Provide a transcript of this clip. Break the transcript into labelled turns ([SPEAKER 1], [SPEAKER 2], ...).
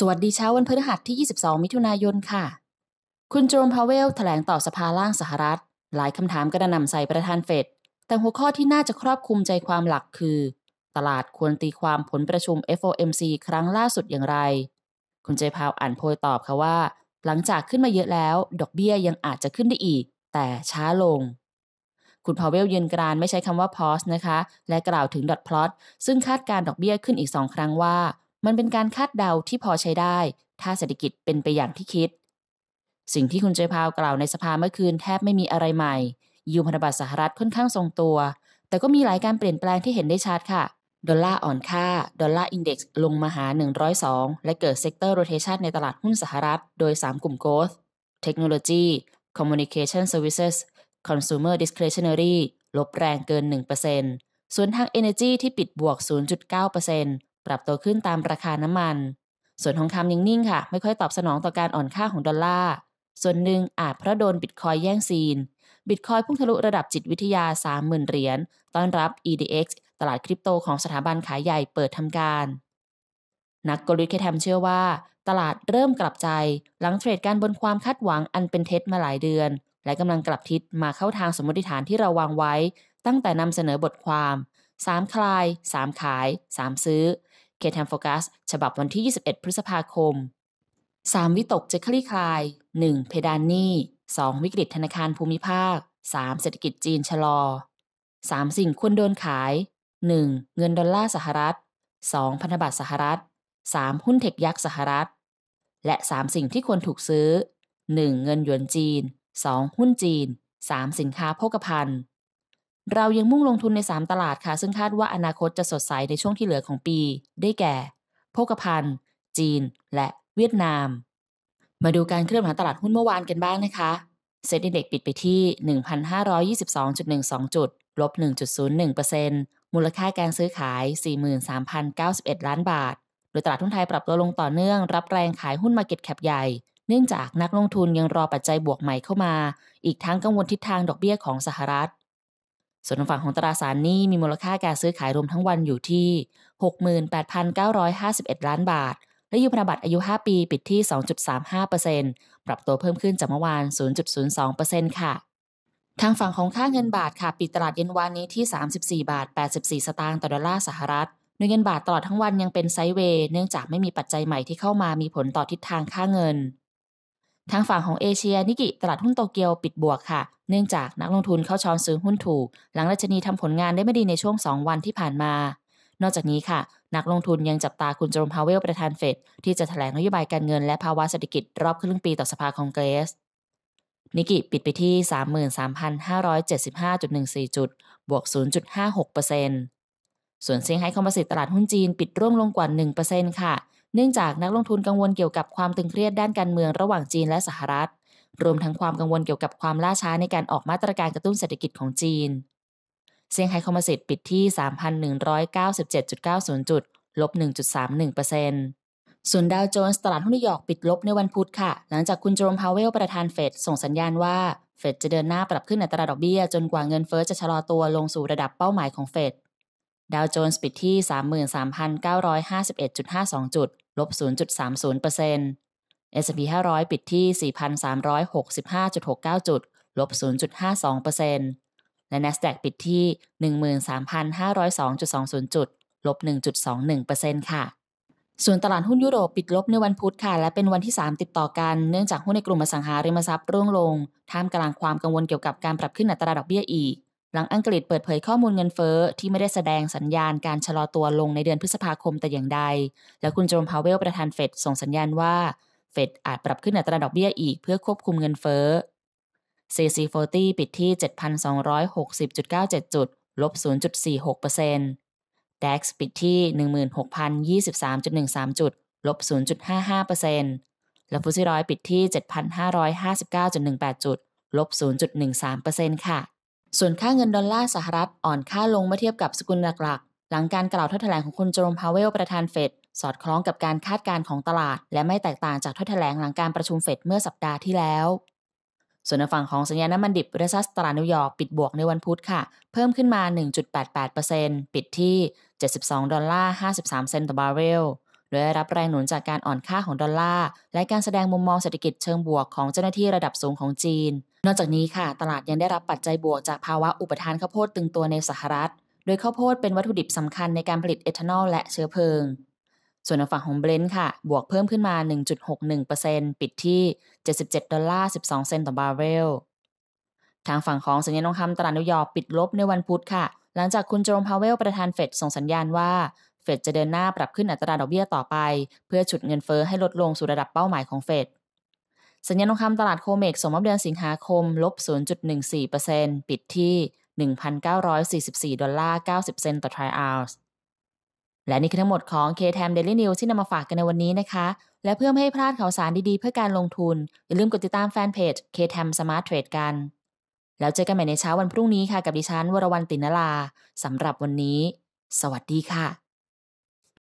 [SPEAKER 1] สวัสดีเช้าวันพฤหัสที่ 22 มิถุนายนค่ะ คุณโจมพาวเวลถแถลงต่อสภาล่างสหรัฐ หลายคำถามกระนำใส่ประธานเฟดแต่หัวข้อที่น่าจะครอบคลุมใจความหลักคือ ตลาดควรตีความผลประชุม FOMC ครั้งล่าสุดอย่างไร คุณเจพาวอ่านโพยตอบค่ะว่า หลังจากขึ้นมาเยอะแล้ว ดอกเบี้ยยังอาจจะขึ้นได้อีก แต่ช้าลง คุณพาวเวลยืนกรานไม่ใช้คำว่าพอสนะคะ และกล่าวถึงดอทพลอต ซึ่งคาดการดอกเบี้ยขึ้นอีกสองครั้งว่ามันเป็นการคาดเดาที่พอใช้ได้ ถ้าเศรษฐกิจเป็นไปอย่างที่คิด สิ่งที่คุณเจพาวกล่าวในสภาเมื่อคืนแทบไม่มีอะไรใหม่ยูพันธบัตรสหรัฐค่อนข้างทรงตัว แต่ก็มีหลายการเปลี่ยนแปลงที่เห็นได้ชัดค่ะดอลลาร์อ่อนค่าดอลลาร์อินเด็กซ์ลงมาหา 102 และเกิดเซกเตอร์โรเทชันในตลาดหุ้นสหรัฐโดย 3 กลุ่มโกลด์เทคโนโลยีคมมูนิเคชั t นเซอร์วิสส์คอน s u m e r Discretionary ลบแรงเกิน 1%ส่วนทาง Energy ที่ปิดบวก 0.9%เปรับตัวขึ้นตามราคาน้ำมัน ส่วนทองคำยังนิ่งค่ะ ไม่ค่อยตอบสนองต่อการอ่อนค่าของดอลลาร์ส่วนหนึ่งอาจเพราะโดนบิตคอยแย่งซีน บิตคอยพุ่งทะลุระดับจิตวิทยา 30,000 เหรียญต้อนรับ EDX ตลาดคริปโตของสถาบันขายใหญ่เปิดทำการ นักกลยุทธ์คทมเชื่อว่า ตลาดเริ่มกลับใจหลังเทรดการบนความคาดหวังอันเป็นเท็จมาหลายเดือน และกำลังกลับทิศมาเข้าทางสมมติฐานที่เราวางไว้ ตั้งแต่นำเสนอบทความ3คลาย3ขาย3ซื้อเคทมโฟกัส ฉบับวันที่ 21 พฤษภาคม 3 วิตกจะคลี่คลาย 1. เพดานหนี้ 2. วิกฤตธนาคารภูมิภาค 3. เศรษฐกิจจีนชะลอ 3. สิ่งควรโดนขาย 1. เงินดอลลาร์สหรัฐ 2. พันธบัตรสหรัฐ 3. หุ้นเทคยักษ์สหรัฐ และ 3 สิ่งที่ควรถูกซื้อ 1. เงินหยวนจีน 2. หุ้นจีน 3. สินค้าโภคภัณฑ์เรายังมุ่งลงทุนใน 3 ตลาดค่ะซึ่งคาดว่าอนาคตจะสดใสในช่วงที่เหลือของปี ได้แก่โภคภัณฑ์ จีนและเวียดนาม มาดูการเคลื่อนไหวตลาดหุ้นเมื่อวานกันบ้างนะคะเซ็นดีเด็กปิดไปที่ 1,522.12 จุดลบ1.01%มูลค่าการซื้อขาย 43,091 ล้านบาทโดยตลาดหุ้นไทยปรับตัวลงต่อเนื่อง รับแรงขายหุ้นมาเก็ตแคปใหญ่เนื่องจากนักลงทุนยังรอปัจจัยบวกใหม่เข้ามา อีกทั้งกังวลทิศทางดอกเบี้ยของสหรัฐส่วนฝั่งของตราสารหนี้มีมูลค่าการซื้อขายรวมทั้งวันอยู่ที่ 68,951 ล้านบาท และยูพันธบัตรอายุ 5 ปีปิดที่ 2.35%ปรับตัวเพิ่มขึ้นจากเมื่อวาน 0.02%ค่ะ ทางฝั่งของค่าเงินบาทค่ะปิดตลาดเย็นวันนี้ที่ 34บาท84 สตางค์ต่อดอลลาร์สหรัฐโดยเงินบาทตลอดทั้งวันยังเป็นไซด์เวย์เนื่องจากไม่มีปัจจัยใหม่ที่เข้ามามีผลต่อทิศทางค่าเงินทางฝั่งของเอเชียนิกิ ตลาดหุ้นโตเกียวปิดบวกค่ะ เนื่องจากนักลงทุนเข้าช้อนซื้อหุ้นถูก หลังรัชนีทำผลงานได้ไม่ดีในช่วง 2 วันที่ผ่านมา นอกจากนี้ค่ะ นักลงทุนยังจับตาคุณจรมพาวเวลประธานเฟดที่จะถแถลงนโยบายการเงินและภาวะเศรษฐกิจรอบครึ่งปีต่อสภาคองเกรส นิกิปิดไปที่33,575.14จุดบวก0.56%ส่วนเซี่ยงไฮ้คอมโพสิตตลาดหุ้นจีนปิดร่วงลงกว่า1%ค่ะเนื่องจากนักลงทุนกังวลเกี่ยวกับความตึงเครียดด้านการเมืองระหว่างจีนและสหรัฐ รวมทั้งความกังวลเกี่ยวกับความล่าช้าในการออกมาตรการกระตุ้นเศรษฐกิจของจีนเซี่ยงไฮ้คอมมชสินปิดที่ 3,197.90จุดลบ1.31%ส่วนดาวโจนส์ตลาดหุ้นนิวยอร์กปิดลบในวันพุธค่ะ หลังจากคุณโจมพาวเวลประธานเฟดส่งสัญญาณว่าเฟดจะเดินหน้าปรับขึ้นอัตราดอกเบี้ยจนกว่าเงินเฟอ้อจะชะลอตัวลงสู่ระดับเป้าหมายของเฟดดาวโจนส์ปิดที่ 33,951.52จุดลบ0.30% S&P 500 ปิดที่ 4,365.69จุดลบ0.52%และ NASDAQ ปิดที่ 13,502.20จุดลบ1.21%ค่ะ ส่วนตลาดหุ้นยุโรปปิดลบในวันพุธค่ะ และเป็นวันที่ 3 ติดต่อกัน เนื่องจากหุ้นในกลุ่มอสังหาริมทรัพย์ร่วงลง ท่ามกลางความกังวลเกี่ยวกับการปรับขึ้นอัตราดอกเบี้ยอีกหลังอังกฤษเปิดเผยข้อมูลเงินเฟอ้อที่ไม่ได้แสดงสัญญาณการชะลอตัวลงในเดือนพฤษภาคมแต่อย่างใด และคุณโจมพาวเวลประธานเฟดส่งสัญญาณว่าเฟดอาจปรับขึ้นอัตราดอกเบี้ยอีกเพื่อควบคุมเงินเฟอ้อ CC40 ปิดที่ 7,260.97จุดลบ 0.46% DAX ปิดที่ 16,023.13จุดลบ0.55%และฟุตซีร้อยปิดที่7,559.18จุดลบ0.13%ค่ะส่วนค่าเงินดอลลาร์สหรัฐอ่อนค่าลงเมื่อเทียบกับสกุลหลักๆหลังการกล่าวถ้อยแถลงของคุณโจมพาวเวลประธานเฟดสอดคล้องกับการคาดการณ์ของตลาด และไม่แตกต่างจากถ้อยแถลงหลังการประชุมเฟดเมื่อสัปดาห์ที่แล้ว ส่วนในฝั่งของสัญญาณน้ำมันดิบเรซัสตลาดนิวยอร์กปิดบวกในวันพุธค่ะ เพิ่มขึ้นมา 1.88%ปิดที่ 72 ดอลลาร์ 53 เซนต์ต่อบาร์เรลโดยรับแรงหนุนจากการอ่อนค่าของดอลลาร์และการแสดงมุมมองเศรษฐกิจเชิงบวกของเจ้าหน้าที่ระดับสูงของจีนนอกจากนี้ค่ะ ตลาดยังได้รับปัจจัยบวกจากภาวะอุปทานข้าวโพดตึงตัวในสหรัฐ โดยข้าวโพดเป็นวัตถุดิบสำคัญในการผลิตเอทานอลและเชื้อเพลิง ส่วนฝั่งของเบรนท์ค่ะ บวกเพิ่มขึ้นมา 1.61%ปิดที่ 77ดอลลาร์12 เซนต์ต่อบาร์เรล ทางฝั่งของสัญญาณทองคำตลาดนิวยอร์กปิดลบในวันพุธค่ะ หลังจากคุณโจมพาวเวลประธานเฟดส่งสัญญาณว่า เฟดจะเดินหน้าปรับขึ้นอัตราดอกเบี้ยต่อไป เพื่อฉุดเงินเฟอ้อให้ลดลงสู่ระดับเป้าหมายของเฟดสัญญาทองคำตลาดโคเมกส่งมอบเดือนสิงหาคม ลบ0.14%ปิดที่ 1,944 ดอลลาร์90 เซนต์ต่อทริอัลส์และนี่คือทั้งหมดของ KTM Daily News ที่นำมาฝากกันในวันนี้นะคะ และเพื่อไม่ให้พลาดข่าวสารดีๆเพื่อการลงทุน อย่าลืมกดติดตามแฟนเพจ KTM Smart Trade กัน แล้วเจอกันใหม่ในเช้าวันพรุ่งนี้ค่ะ กับดิฉันวรวรรณตินลาสำหรับวันนี้ สวัสดีค่ะ